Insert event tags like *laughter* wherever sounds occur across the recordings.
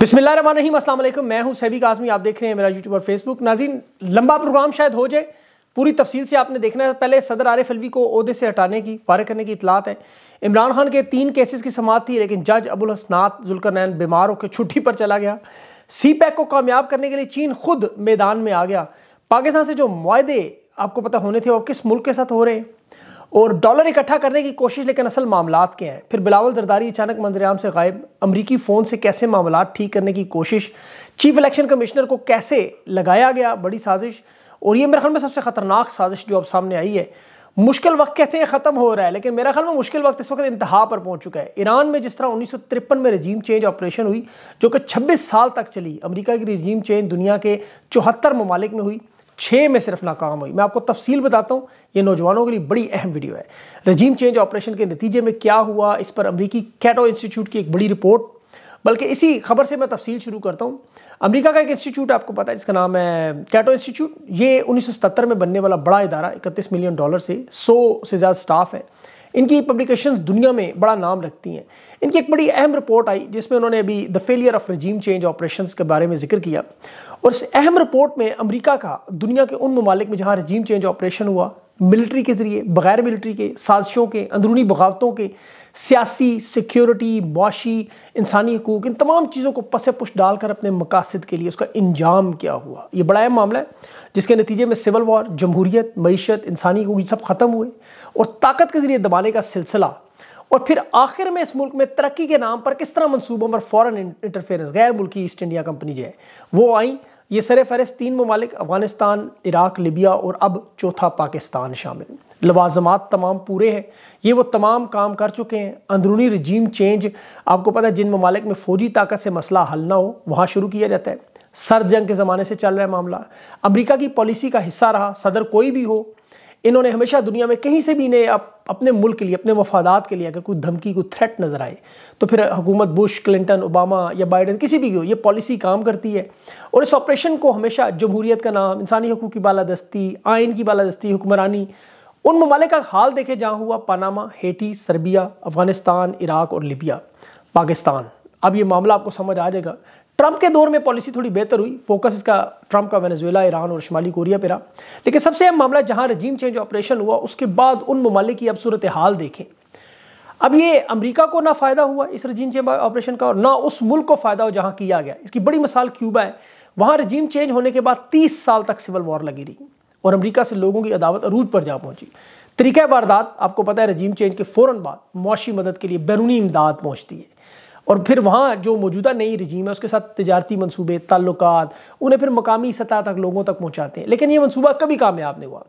बिसमीम असल मैं हूं सैबी काजमी आप देख रहे हैं मेरा यूट्यूब और फेसबुक नाजीन लंबा प्रोग्राम शायद हो जाए पूरी तफसील से आपने देखना है पहले सदर आरिफ अलवी को अहदे से हटाने की फारग करने की इतलात है इमरान खान के तीन केसेस की समात थी लेकिन जज अबुल हसनात नैन बीमार होकर छुट्टी पर चला गया सी पैक को कामयाब करने के लिए चीन खुद मैदान में आ गया पाकिस्तान से जो माहे आपको पता होने थे वो किस मुल्क के साथ हो रहे हैं और डॉलर इकट्ठा करने की कोशिश लेकिन असल मामला के हैं फिर बिलावल जरदारी अचानक मंजरेआम से गायब अमरीकी फ़ोन से कैसे मामला ठीक करने की कोशिश चीफ इलेक्शन कमिश्नर को कैसे लगाया गया बड़ी साजिश और ये मेरे ख्याल में सबसे ख़तरनाक साजिश जो अब सामने आई है मुश्किल वक्त कहते हैं ख़त्म हो रहा है लेकिन मेरा ख्याल में मुश्किल वक्त इस वक्त इंतहा पर पहुंच चुका है ईरान में जिस तरह उन्नीस में रजीम चेंज ऑपरेशन हुई जो कि 26 साल तक चली अमेरिका की रजीम चेंज दुनिया के चौहत्तर ममालिक में हुई छः में सिर्फ नाकाम हुई मैं आपको तफसील बताता हूँ ये नौजवानों के लिए बड़ी अहम वीडियो है रजीम चेंज ऑपरेशन के नतीजे में क्या हुआ इस पर अमरीकी कैटो इंस्टीट्यूट की एक बड़ी रिपोर्ट बल्कि इसी खबर से मैं तफसील शुरू करता हूँ अमेरिका का एक इंस्टीट्यूट आपको पता है जिसका नाम है कैटो इंस्टीट्यूट ये उन्नीस में बनने वाला बड़ा इदारा इकतीस मिलियन डॉलर से सौ से ज़्यादा स्टाफ है इनकी पब्लिकेशंस दुनिया में बड़ा नाम रखती हैं इनकी एक बड़ी अहम रिपोर्ट आई जिसमें उन्होंने अभी the failure of regime change operation के बारे में जिक्र किया और इस अहम रिपोर्ट में अमरीका का दुनिया के उन ममालिक में जहाँ रजीम चेंज ऑपरेशन हुआ मिलिट्री के ज़रिए बगैर मिलिट्री के साजिशों के अंदरूनी बगावतों के सियासी सिक्योरिटी मुआशी इंसानी हकूक इन तमाम चीज़ों को पसे पुश डालकर अपने मकासद के लिए उसका इंजाम क्या हुआ ये बड़ा अहम मामला है जिसके नतीजे में सिविल वॉर जमहूरीत मीशत इंसानी हकूक सब ख़त्म हुए और ताकत के ज़रिए दबाने का सिलसिला और फिर आखिर में इस मुल्क में तरक्की के नाम पर किस तरह मनसूबों पर फ़ौरन इंटरफेरेंस गैर मुल्की ईस्ट इंडिया कंपनी जो है वो आई ये सर फहरस्त तीन ममालिक अफगानिस्तान इराक लिबिया और अब चौथा पाकिस्तान शामिल लवाजमात तमाम पूरे हैं ये वो तमाम काम कर चुके हैं अंदरूनी रजीम चेंज आपको पता है जिन ममालिक में फ़ौजी ताकत से मसला हल ना हो वहाँ शुरू किया जाता है सर जंग के ज़माने से चल रहा है मामला अमरीका की पॉलिसी का हिस्सा रहा सदर कोई भी हो इन्होंने हमेशा दुनिया में कहीं से भी इन्हें अपने मुल्क के लिए अपने मफादात के लिए अगर कोई धमकी कोई थ्रेट नज़र आए तो फिर हुकूमत बुश क्लिंटन ओबामा या बाइडन किसी भी हो ये पॉलिसी काम करती है और इस ऑपरेशन को हमेशा जमहूरियत का नाम इंसानी हकूक़ की बालादस्ती आइन की बालादस्ती हुक्मरानी उन ममालिक का हाल देखे जहाँ हुआ Panama Haiti Serbia Afghanistan Iraq और लिबिया पाकिस्तान अब ये मामला आपको समझ आ जाएगा ट्रंप के दौर में पॉलिसी थोड़ी बेहतर हुई फोकस इसका ट्रंप का वेनेजुएला ईरान और शुमाली कोरिया पर रहा लेकिन सबसे अहम मामला जहां रजीम चेंज ऑपरेशन हुआ उसके बाद उन ममालिक की अब सूरत हाल देखें अब ये अमेरिका को ना फ़ायदा हुआ इस रजीम चेंज ऑपरेशन का और ना उस मुल्क को फ़ायदा हो जहाँ किया गया इसकी बड़ी मिसाल क्यूबा है वहाँ रजीम चेंज होने के बाद तीस साल तक सिविल वॉर लगी रही और अमेरिका से लोगों की अदावत अरूज पर जा पहुंची तरीका वारदात आपको पता है रजीम चेंज के फ़ौर बाद मुशी मदद के लिए बैरूनी इमदाद पहुँचती है और फिर वहाँ जो मौजूदा नई रजीम है उसके साथ तजारती मनसूबे ताल्लुक उन्हें फिर मकामी सतह तक लोगों तक पहुँचाते हैं लेकिन ये मनसूबा कभी कामयाब नहीं हुआ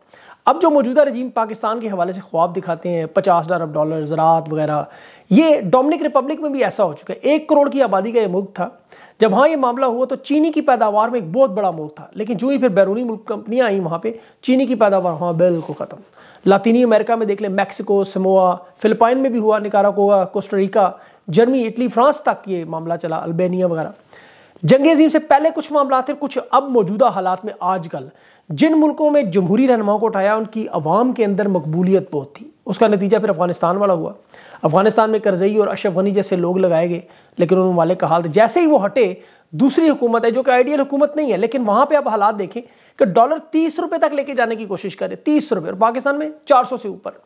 अब जो मौजूदा रजीम पाकिस्तान के हवाले से ख्वाब दिखाते हैं पचास अरब डॉलर ज़रात वगैरह ये डोमिनिक रिपब्लिक में भी ऐसा हो चुका है एक करोड़ की आबादी का ये मुल्क था जब हाँ ये मामला हुआ तो चीनी की पैदावार में एक बहुत बड़ा मुल्क था लेकिन जो ही फिर बैरूनी मुल्क कंपनियाँ आई वहाँ पर चीनी की पैदावार वहाँ बिल्कुल ख़त्म लातीनी अमेरिका में देख लें मैक्सिको समोआ फिलिपाइन में भी हुआ निकारा Nicaragua Costa Rica Germany Italy France तक ये मामला चला अल्बेनिया वगैरह जंग अजीम से पहले कुछ मामला थे कुछ अब मौजूदा हालात में आजकल जिन मुल्कों में जमहूरी रहनुमाओं को उठाया उनकी अवाम के अंदर मकबूलियत बहुत थी उसका नतीजा फिर अफगानिस्तान वाला हुआ अफगानिस्तान में करजई और अशरफ गनी जैसे लोग लगाए गए लेकिन उन वाले का हाल जैसे ही वो हटे दूसरी हुकूमत है जो कि आइडियल हुकूमत नहीं है लेकिन वहां पे आप हालात देखें कि डॉलर तीस रुपए तक लेके जाने की कोशिश करें तीस रुपए और पाकिस्तान में चार सौ से ऊपर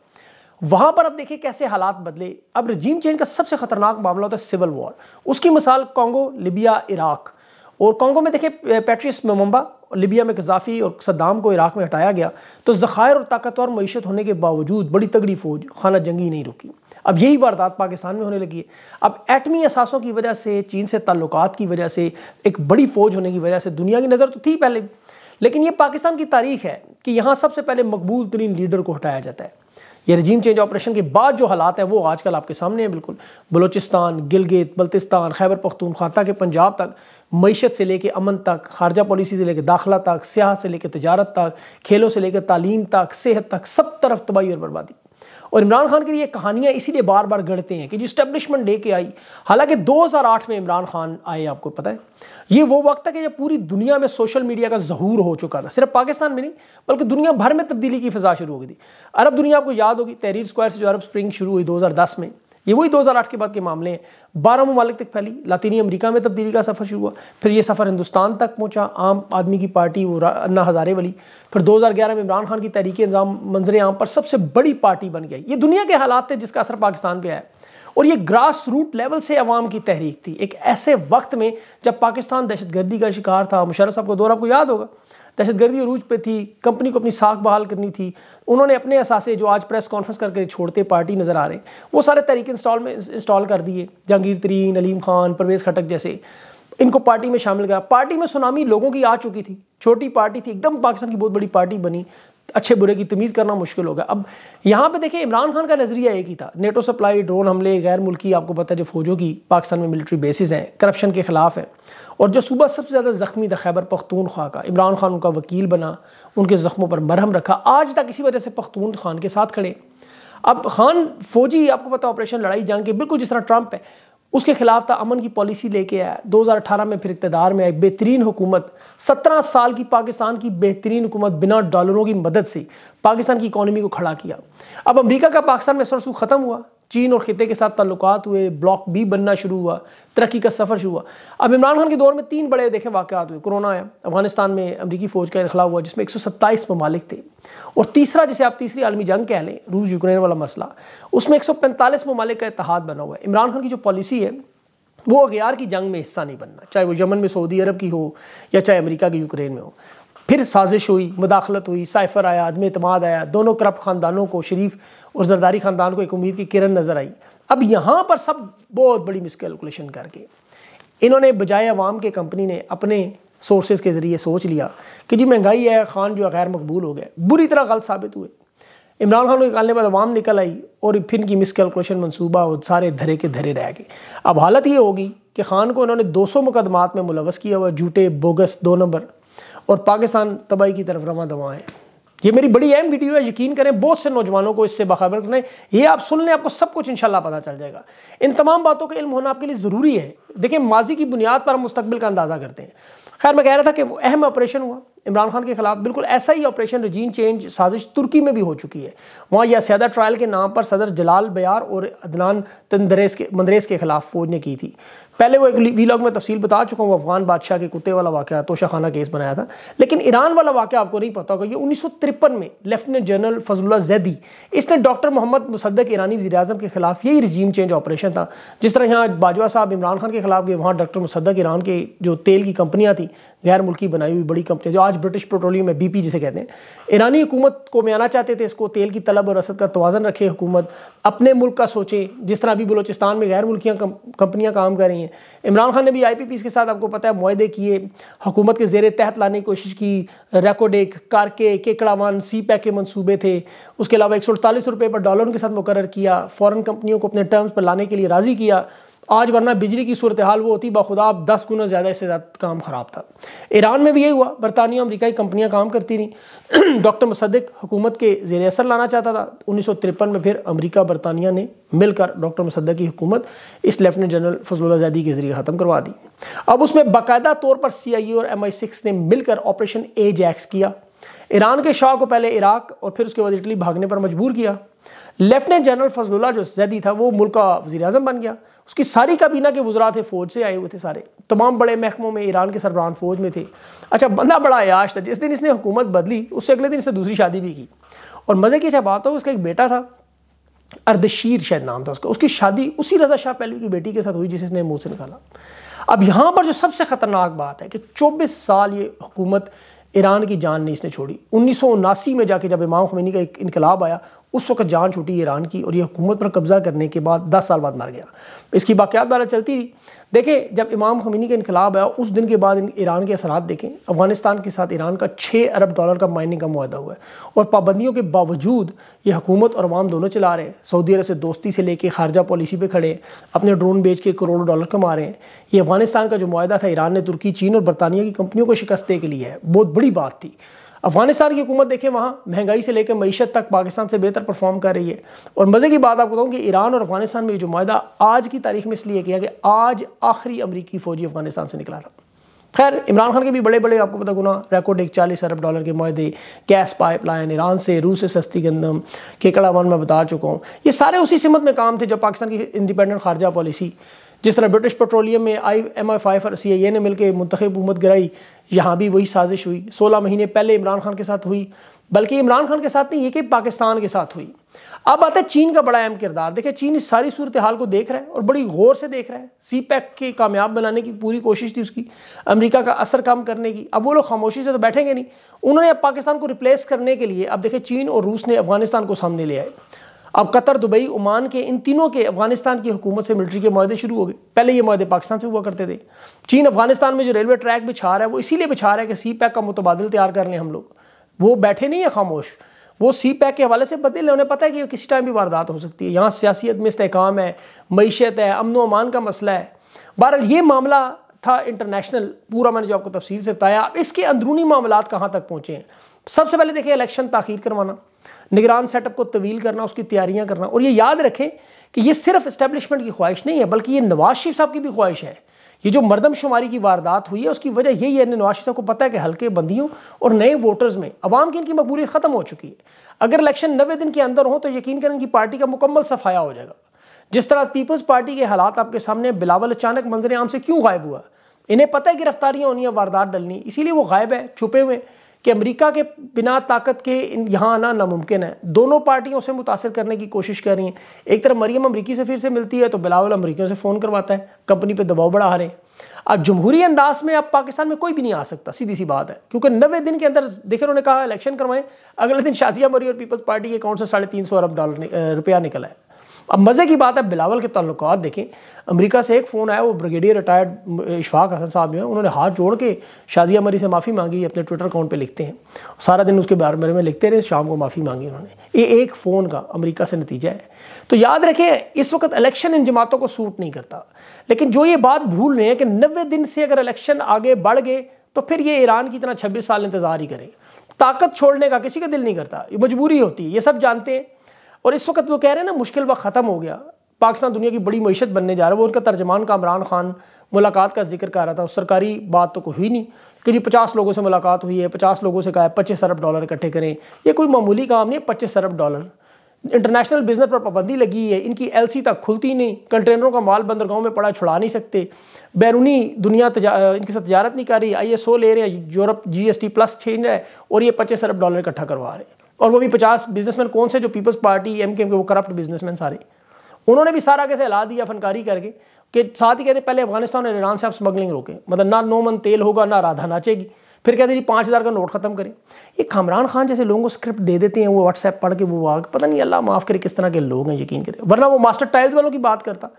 वहां पर अब देखिए कैसे हालात बदले अब रजीम चेंज का सबसे खतरनाक मामला होता है सिविल वॉर उसकी मिसाल कॉन्गो लिबिया इराक और कॉन्गो में देखें पैट्रिस मोम्बा लिबिया में कजाफी और सद्दाम को इराक़ में हटाया गया तो ज़ख़ायर और ताकतवर मीशत होने के बावजूद बड़ी तगड़ी फ़ौज खाना जंगी नहीं रुकी अब यही वारदात पाकिस्तान में होने लगी है अब एटमी असासों की वजह से चीन से ताल्लुक की वजह से एक बड़ी फ़ौज होने की वजह से दुनिया की नज़र तो थी पहले लेकिन ये पाकिस्तान की तारीख है कि यहाँ सबसे पहले मकबूल तरीन लीडर को हटाया जाता है ये रजीम चेंज ऑपरेशन के बाद जो हालात हैं वो आजकल आपके सामने हैं बिल्कुल बलोचिस्तान गिलगित बल्तिस्तान खैबर पख्तूनख्वा के पंजाब तक मीशत से लेकर अमन तक खारजा पॉलिसी से लेकर दाखिला तक सियाह से लेकर तजारत तक खेलों से लेकर तालीम तक सेहत तक सब तरफ तबाही और बर्बादी और इमरान खान के लिए कहानियाँ इसीलिए बार बार गढ़ते हैं कि जो स्टैब्लिशमेंट डे के आई हालांकि 2008 में इमरान खान आए आपको पता है ये वो वक्त था कि जब पूरी दुनिया में सोशल मीडिया का जहूर हो चुका था सिर्फ पाकिस्तान में नहीं बल्कि दुनिया भर में तब्दीली की फिजा शुरू हो गई थी अरब दुनिया आपको याद होगी तहरीर स्क्वायर से जो अरब स्प्रिंग शुरू हुई दस में ये वही 2008 के बाद के मामले हैं बारह ममालिक तक फैली लातीनी अमेरिका में तब्दीली का सफ़र शुरू हुआ फिर ये सफ़र हिंदुस्तान तक पहुँचा आम आदमी की पार्टी वो अन्ना हज़ारे वाली फिर 2011 में इमरान खान की तहरीक निज़ाम मंजर आम पर सबसे बड़ी पार्टी बन गई ये दुनिया के हालात थे जिसका असर पाकिस्तान पर आया और ये ग्रास रूट लेवल से अवाम की तहरीक थी एक ऐसे वक्त में जब पाकिस्तान दहशत गर्दी का शिकार था मुशरफ साहब को दौर आपको याद होगा दहशतगर्दी अरूज पे थी कंपनी को अपनी साख बहाल करनी थी उन्होंने अपने असासे जो आज प्रेस कॉन्फ्रेंस करके छोड़ते पार्टी नज़र आ रहे वो सारे तरीके इंस्टॉल में इंस्टॉल कर दिए जहांगीर तरीन अलीम खान परवेज़ खटक जैसे इनको पार्टी में शामिल करा पार्टी में सुनामी लोगों की आ चुकी थी छोटी पार्टी थी एकदम पाकिस्तान की बहुत बड़ी पार्टी बनी अच्छे बुरे की तमीज़ करना मुश्किल होगा अब यहाँ पे देखिए इमरान खान का नज़रिया एक ही था नेटो सप्लाई ड्रोन हमले गैर मुल्की आपको पता है जो फौजों की पाकिस्तान में मिलिट्री बेसिस हैं करप्शन के ख़िलाफ़ हैं और जो सूबा सबसे ज़्यादा ज़ख्मी था खैबर पख्तून खा का इमरान खान उनका वकील बना उनके ज़ख्मों पर मरहम रखा आज तक इसी वजह से पख्तून खान के साथ खड़े अब खान फौजी आपको पता ऑपरेशन लड़ाई जंग के बिल्कुल जिस तरह ट्रंप है उसके खिलाफ था अमन की पॉलिसी लेके आया 2018 में फिर इकतदार में आई बेहतरीन हुकूमत 17 साल की पाकिस्तान की बेहतरीन हुकूमत बिना डॉलरों की मदद से पाकिस्तान की इकोनॉमी को खड़ा किया अब अमेरिका का पाकिस्तान में सरसू ख़त्म हुआ चीन और खिते के साथ ताल्लुक हुए ब्लॉक बी बनना शुरू हुआ तरक्की का सफ़र शुरू हुआ अब इमरान खान के दौर में तीन बड़े देखें वाकत हुए कोरोना आया अफगानिस्तान में अमरीकी फ़ौज का इनखला हुआ जिसमें एक सौ सत्ताईस ममालिक थे और तीसरा जिसे आप तीसरी आलमी जंग कह लें रूस यूक्रेन वाला मसला उसमें एक सौ पैंतालीस ममालिक का इतिहाद बना हुआ है इमरान खान की जो पॉलिसी है वो अगियार की जंग में हिस्सा नहीं बनना चाहे वो यमन में सऊदी अरब की हो या चाहे अमरीका की यूक्रेन में हो फिर साजिश हुई मुदाखलत हुई साइफर आया आदम अतमाद आया दोनों करप्ट ख़ानदानों को शरीफ और जरदारी ख़ानदान को एक उम्मीद की किरण नज़र आई अब यहाँ पर सब बहुत बड़ी मिसकैलकुलेशन करके इन्होंने बजाय अवाम के कंपनी ने अपने सोर्सेज के ज़रिए सोच लिया कि जी महंगाई है खान जो गैर मकबूल हो गया बुरी तरह गलत साबित हुए इमरान खान को निकालने के बाद अवाम निकल आई और फिर इनकी मिसकैलकुलेशन मनसूबा और सारे धरे के धरे रह गए अब हालत ये होगी कि खान को इन्होंने 200 मुकदमात में मुलवस किया हुआ झूठे बोगस दो नंबर और पाकिस्तान तबाही की तरफ रवा दवा है ये मेरी बड़ी अहम वीडियो है यकीन करें बहुत से नौजवानों को इससे बखबर करें ये आप सुन लें आपको सब कुछ इंशाल्लाह पता चल जाएगा इन तमाम बातों का इल्म होना आपके लिए ज़रूरी है देखिए माजी की बुनियाद पर हम मुस्तबिल का अंदाज़ा करते हैं खैर मैं कह रहा था कि वो अहम ऑपरेशन हुआ इमरान खान के खिलाफ बिल्कुल ऐसा ही ऑपरेशन रजीन चेंज साजिश तुर्की में भी हो चुकी है वहाँ या सैदा ट्रायल के नाम पर सदर जलाल बयार और अदनान तंदरेस के मंदरेस के खिलाफ फौज ने की थी पहले वो एक वीलॉग में तफसील बता चुका हूँ अफगान बादशाह के कुत्ते वाला वाक़ा तोशा खाना केस बनाया था लेकिन ईरान वाला वाक़ आपको नहीं पता होगा ये उन्नीस में लेफ्टिनेंट जनरल फजुल्ला जैदी इसने डॉक्टर मोहम्मद मुसदक ईरानी वजी अजम के खिलाफ यही रजीम चेंज ऑपरेशन था जिस तरह यहाँ बाजवा साहब इमरान खान के खिलाफ गए वहाँ डॉक्टर मुसदक ईरान के जो तेल की कंपनियाँ थी गैर मुल्की बनाई हुई बड़ी कंपनियाँ जो आज ब्रिटिश पेट्रोलियम है पी जिसे कहते हैं ईरानी हुकूमत को में आना चाहते थे इसको तेल की तलब और रसद का तोज़न रखे हुकूमत अपने मुल्क का सोचे जिस तरह अभी बलोचिस्तान में गैर मुल्कियाँ कंपनियाँ काम कर रही हैं हैं इमरान खान ने भी आई के साथ आपको पता है माहे किए हुकूमत के जेर तहत लाने की कोशिश की रेकोडेक कारके केकड़ावान सी पैक के मनसूबे थे उसके अलावा एक सौ अड़तालीस रुपये पर डॉलर के साथ मुकर किया फ़ॉरन कंपनियों को अपने टर्म्स पर लाने के लिए राज़ी किया आज वरना बिजली की सूरत हाल वो होती बखुदा आप दस गुना ज़्यादा इससे ज़्यादा काम ख़राब था ईरान में भी यही हुआ बरतानिया की कंपनियाँ काम करती रहीं *clears throat* डॉक्टर मुसदक हुकूमत के जेर असर लाना चाहता था उन्नीस में फिर अमरीका बरतानिया ने मिलकर डॉक्टर मुसदक की हुकूमत इस लेफ्टिनेंट जनरल आजादी के जरिए ख़त्म करवा दी अब उसमें बाकायदा तौर पर सी आई ए और एम आई सिक्स ने मिलकर ऑपरेशन ए जैक्स किया ईरान के शाह को पहले इराक और फिर उसके बाद इटली भागने पर मजबूर किया लेफ्टिनेंट जनरल फजलुल्ला जो जैदी था वो मुल्क का वजी अजम बन गया उसकी सारी काबीना के वजरा थे फ़ौज से आए हुए थे सारे तमाम बड़े महकमों में ईरान के सरबरान फ़ौज में थे अच्छा बंदा बड़ा आयाश था जिस दिन इसने हुकूमत बदली उससे अगले दिन इसने दूसरी शादी भी की और मज़े की अच्छा बात हो उसका एक बेटा था अर्दशीर शायद नाम था उसका उसकी शादी उसी रजा शाह पहलवी की बेटी के साथ हुई जिसे मुँह से निकाला अब यहाँ पर जो सबसे ख़तरनाक बात है कि चौबीस साल ये हुकूमत ईरान की जान नहीं इसने छोड़ी उन्नीस में जाके जब इमाम खमीनी का एक इनकलाब आया उस वक्त जान छूटी ईरान की और ये हुकूमत पर कब्ज़ा करने के बाद दस साल बाद मर गया इसकी बाक़ियात बारह चलती रही देखें जब इमाम खमीनी का इनकलाब आया उस दिन के बाद ईरान के असरात देखें अफगानिस्तान के साथ ईरान का छः अरब डॉलर का माइनिंग का माहा हुआ है और पाबंदियों के बावजूद ये हकूमत और अवाम दोनों चला रहे हैं सऊदी अरब से दोस्ती से लेके खारजा पॉलिसी पर खड़े अपने ड्रोन बेच के करोड़ों डॉलर कमा रहे हैं ये अफगानिस्तान का जो माहा था ईरान ने तुर्की चीन और बरतानिया की कंपनियों को शिकस्त के लिए है बहुत बड़ी बात थी अफगानिस्तान की हुकूमत देखें वहाँ महंगाई से लेकर मीशत तक पाकिस्तान से बेहतर परफॉर्म कर रही है और मज़े की बात आपको बताऊँ कि ईरान और अफगानिस्तान में जो माहा आज की तारीख में इसलिए किया कि आज आखिरी अमरीकी फ़ौजी अफगानिस्तान से निकला था खैर इमरान खान के भी बड़े बड़े आपको पता गुना रिकॉर्ड एक चालीस अरब डॉलर के माहे गैस पाइपलाइन ईरान से रूस से सस्ती गंदम केकड़ा वन मैं बता चुका हूँ ये सारे उसी सिमत में काम थे जब पाकिस्तान की इंडिपेंडेंट खारजा पॉलिसी जिस तरह ब्रिटिश पेट्रोलियम में आई एम आई फाइव और सी आई ए ने मिलकर मुंतब हुकूमत गिराई यहाँ भी वही साजिश हुई सोलह महीने पहले इमरान खान के साथ हुई बल्कि इमरान खान के साथ नहीं ये कि पाकिस्तान के साथ हुई अब आता है चीन का बड़ा अहम किरदार देखिए चीन इस सारी सूरत हाल को देख रहा है और बड़ी गौर से देख रहा है सी पैक e के कामयाब बनाने की पूरी कोशिश थी उसकी अमेरिका का असर कम करने की अब वो लोग खामोशी से तो बैठेंगे नहीं उन्होंने अब पाकिस्तान को रिप्लेस करने के लिए अब देखिए चीन और रूस ने अफगानिस्तान को सामने ले आए अब कतर दुबई ओमान के इन तीनों के अफगानिस्तान की हुकूमत से मिलिट्री के माहे शुरू हो गए पहले ये माहे पाकिस्तान से हुआ करते थे चीन अफगानिस्तान में जो रेलवे ट्रैक बिछा रहा है वो इसीलिए बिछा रहा है कि सी पैक का मुतबादल तैयार कर लें हम लोग वो बैठे नहीं है खामोश वो सी पैक के हवाले से बदले उन्हें पता है कि किसी टाइम भी वारदात हो सकती है यहाँ सियासीत में इसकाम है मीशत है अमन अमान का मसला है बहरहाल ये मामला था इंटरनेशनल पूरा मैंने जो आपको तफसील से बताया अब इसके अंदरूनी मामला कहाँ तक पहुँचे हैं सबसे पहले देखिए इलेक्शन ताखिर करवाना निगरान सेटअप को तवील करना उसकी तैयारियां करना और ये याद रखें कि ये सिर्फ इस्टेब्लिशमेंट की ख्वाहिश नहीं है बल्कि ये नवाज शरीफ साहब की भी ख्वाहिश है ये जो मरदमशुमारी की वारदात हुई है उसकी वजह यही है नवाज शरीफ साहब को पता है कि हल्के बंदियों और नए वोटर्स में अवाम की इनकी मकबूरी ख़त्म हो चुकी है अगर इलेक्शन नबे दिन के अंदर हो तो यकीन करें इनकी पार्टी का मुकम्मल सफाया हो जाएगा जिस तरह पीपल्स पार्टी के हालात आपके सामने बिलावल अचानक मंजर आम से क्यों गायब हुआ इन्हें पता है गिरफ्तारियाँ होनी है वारदात डलनी इसीलिए वो गायब है छुपे हुए हैं कि अमेरिका के बिना ताकत के यहाँ आना नामुमकिन है दोनों पार्टियाँ उसे मुतासर करने की कोशिश कर रही हैं एक तरफ मरियम अमरीकी से फिर से मिलती है तो बिलावल अमरीकियों से फ़ोन करवाता है कंपनी पर दबाव बढ़ा रहे हैं अब जमहूरी अंदाज में अब पाकिस्तान में कोई भी नहीं आ सकता सीधी सी बात है क्योंकि नबे दिन के अंदर देखे उन्होंने कहा इलेक्शन करवाएं अगले दिन शाजिया मरी और पीपल्स पार्टी के अकाउंट से साढ़े तीन सौ अरब डॉलर रुपया निकला है अब मज़े की बात है बिलावल के तल्लक देखें अमेरिका से एक फ़ोन आया वो ब्रिगेडियर रिटायर्ड इशफाक हसन साहब जो है उन्होंने हाथ जोड़ के शाजिया मरी से माफ़ी मांगी अपने ट्विटर अकाउंट पे लिखते हैं सारा दिन उसके बारे में लिखते रहे शाम को माफ़ी मांगी उन्होंने ये एक फ़ोन का अमरीका से नतीजा है तो याद रखें इस वक्त इलेक्शन इन जमातों को सूट नहीं करता लेकिन जो ये बात भूल रहे हैं कि नबे दिन से अगर इलेक्शन आगे बढ़ गए तो फिर ये ईरान की तरह छब्बीस साल इंतज़ार ही करें ताकत छोड़ने का किसी का दिल नहीं करता ये मजबूरी होती है ये सब जानते हैं और इस वक्त वो कह रहे हैं ना मुश्किल वक्त ख़त्म हो गया पाकिस्तान दुनिया की बड़ी मीशत बनने जा रहा है वो उनका तर्जमान कामरान खान मुलाकात का जिक्र कर रहा था उस सरकारी बात तो कोई हुई नहीं कि जी पचास लोगों से मुलाकात हुई है पचास लोगों से कहा है पच्चीस अरब डॉलर इकट्ठे करें ये कोई मामूली काम नहीं है पच्चीस अरब डॉलर इंटरनेशनल बिजनेस पर पाबंदी लगी है इनकी एलसी तक खुलती नहीं कंटेनरों का माल बंदरगाहों में पड़ा छुड़ा नहीं सकते बैरूनी दुनिया इनके साथ तजारत नहीं कर रही आई एस ओ ले रहे हैं Europe G S T plus change रहा है और ये पच्चीस अरब डॉलर इकट्ठा करवा रहे हैं और वो भी पचास बिजनेसमैन कौन से जो पीपल्स पार्टी एम के वो करप्ट बिजनेसमैन सारे उन्होंने भी सारा कैसे हिला दिया फनकारी करके कि साथ ही कहते पहले अफगानिस्तान और ईरान से आप स्मगलिंग रोके मतलब ना नोमन मन तेल होगा ना राधा नाचेगी फिर कहते जी पाँच हज़ार का नोट ख़त्म करें ये कामरान खान जैसे लोगों को स्क्रिप्ट दे देते हैं वो व्हाट्सएप पढ़ के वो आग पता नहीं अल्लाह माफ़ करे किस तरह के लोग हैं यकीन करें वरना वो मास्टर टाइल्स वालों की बात करता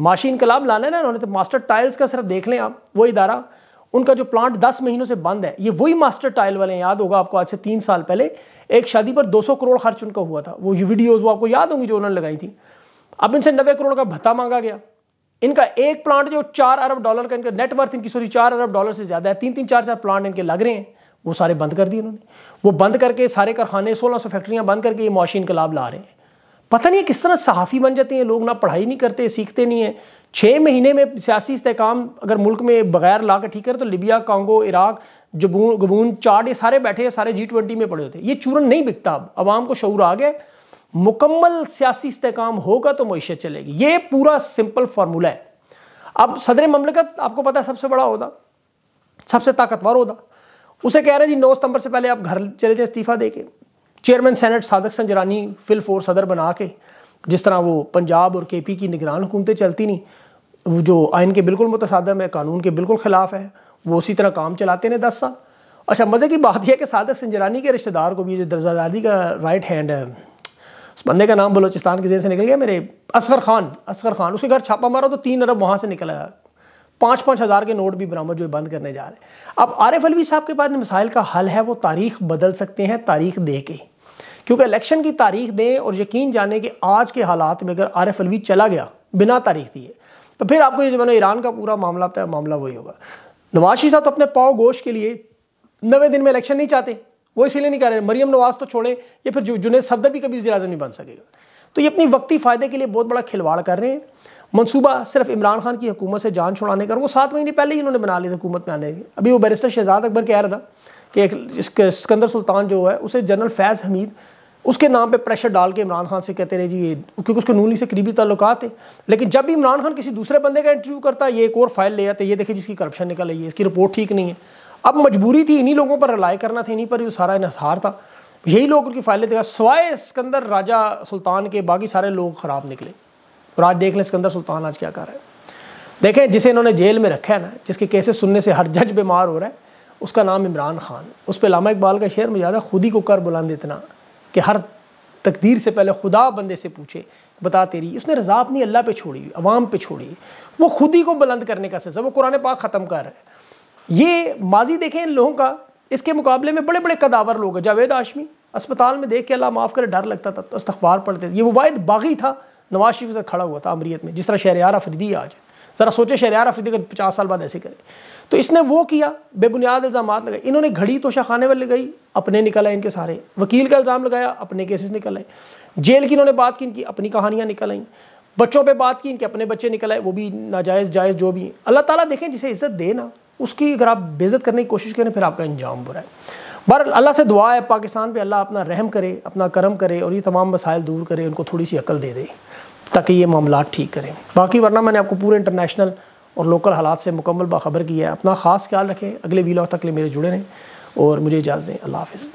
माशी इनकलाब लाना ना उन्होंने तो मास्टर टाइल्स का सिर्फ देख लें आप वो इदारा उनका जो प्लांट दस महीनों से बंद है ये वही मास्टर टाइल वाले याद होगा आपको आज से तीन साल पहले एक शादी पर 200 करोड़ खर्च उनका हुआ था वो वीडियोज वो आपको याद होंगी जो उन्होंने लगाई थी अब इनसे नब्बे करोड़ का भत्ता मांगा गया इनका एक प्लांट जो चार अरब डॉलर का इनका नेटवर्थ इनकी सॉरी चार अरब डॉलर से ज़्यादा है तीन तीन चार चार प्लांट इनके लग रहे हैं वो सारे बंद कर दिए उन्होंने वो बंद करके सारे कारखाने सोलह सौ फैक्ट्रियां बंद करके ये मुआशी इनकलाब ला रहे हैं पता नहीं है किस तरह सहाफ़ी बन जाते हैं लोग ना पढ़ाई नहीं करते सीखते नहीं हैं छः महीने में सियासी इसकाम अगर मुल्क में बगैर ला के ठीक है तो लिबिया कांगो इराक जबून गबून चार्ड ये सारे बैठे सारे जी ट्वेंटी में पड़े होते ये चूरन नहीं बिकता अब आवाम को शूर आ गया मुकम्मल सियासी इसकाम होगा तो मीशत चलेगी ये पूरा सिंपल फार्मूला है अब सदर ममलकत आपको पता है सबसे बड़ा होता सबसे ताकतवर होता उसे कह रहे जी नौ सितंबर से पहले आप घर चले जाए इस्तीफ़ा दे के चेयरमैन सैनट सादक संजरानी फिल फोर सदर बना के जिस तरह वो पंजाब और के पी की निगरान हुकूमतें चलती नहीं वो जो आइन के बिल्कुल मुतसादम है कानून के बिल्कुल ख़िलाफ़ है वो उसी तरह काम चलाते हैं दस साल अच्छा मज़े की बात यह कि सादक सिंजरानी के रिश्तेदार को भी जो दर्जादारी का राइट हैंड है उस बंदे का नाम बलोचिस्तान के जैसे से निकल गया मेरे असगर खान असगर खान उसके घर छापा मारा तो तीन अरब वहाँ से निकला पाँच पाँच हज़ार के नोट भी बरामद जो बंद करने जा रहे हैं अब आरिफ अलवी साहब के पास मिसाइल का हल है वो तारीख बदल सकते हैं तारीख दे के क्योंकि इलेक्शन की तारीख दें और यकीन जाने कि आज के हालात में अगर आरिफ अलवी चला गया बिना तारीख दिए तो फिर आपको ये जो मैंने ईरान का पूरा मामला पे मामला वही होगा नवाशी साहब तो अपने पाव गोश के लिए नवे दिन में इलेक्शन नहीं चाहते वो इसीलिए नहीं कर रहे मरियम नवाज तो छोड़े ये फिर जुनेद सफदर भी कभी वजी नहीं बन सकेगा तो ये अपनी वक्ती फ़ायदे के लिए बहुत बड़ा खिलवाड़ कर रहे हैं मनसूबा सिर्फ इमरान खान की हुकूमत से जान छुड़ाने का वो सात महीने पहले ही इन्होंने बना लिया था हुकूमत में आने की अभी वो बैरिस्टर शहजाद अकबर कह रहा था कि एक सिकंदर सुल्तान जो है उसे जनरल फैज़ हमीद उसके नाम पे प्रेशर डाल के इमरान खान से कहते रहे जी ये क्योंकि उसके नूनी से करीबी ताल्लुक थे लेकिन जब भी इमरान खान किसी दूसरे बंदे का इंटरव्यू करता है ये एक और फाइल ले आते ये देखिए जिसकी करप्शन निकल आई है इसकी रिपोर्ट ठीक नहीं है अब मजबूरी थी इन्हीं लोगों पर रिलाई करना था इन्हीं पर ये सारा इनहार था यही लोग उनकी फाइलें देखा सवाए सिकंदर राजा सुल्तान के बाकी सारे लोग ख़राब निकले और आज देख लें सिकंदर सुल्तान आज क्या कर रहा है देखें जिसे इन्होंने जेल में रखा है ना जिसके केसेस सुनने से हर जज बीमार हो रहा है उसका नाम इमरान खान उस पर लामा इकबाल का शेर मुझे याद है खुद ही को कर बुलंद इतना कि हर तकदीर से पहले खुदा बंदे से पूछे बता तेरी उसने रजा अपनी अल्लाह पे छोड़ी हुई अवाम पे छोड़ी वो खुद ही को बुलंद करने का सिलसिला वो कुरान पाक ख़त्म कर रहा है ये माजी देखें इन लोगों का इसके मुकाबले में बड़े बड़े कदावर लोग हैं जावेद आशमी अस्पताल में देख के अल्लाह माफ़ करे डर लगता था तो इस्तबार पढ़ते थे ये वो वायद बागी था नवाज शरीफ से खड़ा हुआ था अमरीत में जिस तरह शहरियार अफरीदी आज है ज़रा सोचे शरियार अफरीदी अगर पचास साल बाद ऐसे करे तो इसने वो किया बेबुनियाद इल्ज़ाम लगाए इन्होंने घड़ी तो खाने वाले लगाई अपने निकल आए इनके सारे वकील का इल्ज़ाम लगाया अपने केसेस निकल आए जेल की इन्होंने बात की इनकी अपनी कहानियाँ निकल आई बच्चों पे बात की इनके अपने बच्चे निकल आए वो भी नाजायज़ जायज़ जो भी अल्लाह ताला देखें जिसे इज्जत दे ना उसकी अगर आप बेज़त करने की कोशिश करें फिर आपका अंजाम बुरा है बहर अल्लाह से दुआ है पाकिस्तान पर अल्लाह अपना रहम करे अपना करम करे और ये तमाम मसाइल दूर करे उनको थोड़ी सी अकल दे दे ताकि ये मामला ठीक करें बाकी वरना मैंने आपको पूरे इंटरनेशनल और लोकल हालात से मुकम्मल बाखबर किया है अपना ख़ास ख्याल रखें अगले वीलॉग तक लिए मेरे जुड़े रहें और मुझे इजाज़त दें अल्लाह हाफिज़